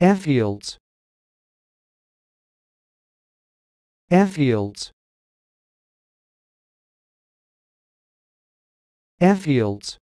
Airfields. Airfields. Airfields.